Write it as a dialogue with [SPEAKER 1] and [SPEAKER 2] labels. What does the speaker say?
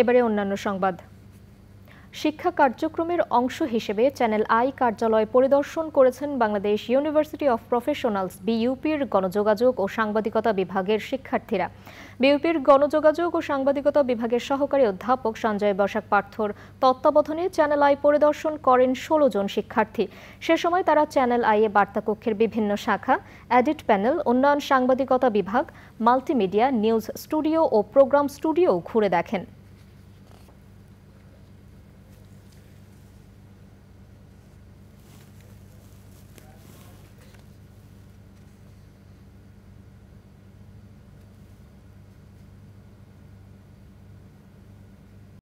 [SPEAKER 1] এবারে অন্যান্য সংবাদ শিক্ষা কার্যক্রমের অংশ হিসেবে চ্যানেল আই কার্যালয় পরিদর্শন করেছেন বাংলাদেশ ইউনিভার্সিটি অফ প্রফেশনালস বিইউপির গণযোগাযোগ ও সাংবাদিকতা বিভাগের শিক্ষার্থীরা বিইউপির গণযোগাযোগ ও সাংবাদিকতা বিভাগের সহকারী অধ্যাপক সঞ্জয় বসাক পার্থর তত্ত্বাবধানে চ্যানেল আই পরিদর্শন করেন ষোলো জন শিক্ষার্থী সে সময় তারা চ্যানেল আইয়ে বার্তাকক্ষের বিভিন্ন শাখা অ্যাডিট প্যানেল উন্নয়ন সাংবাদিকতা বিভাগ মাল্টিমিডিয়া নিউজ স্টুডিও ও প্রোগ্রাম স্টুডিও ঘুরে দেখেন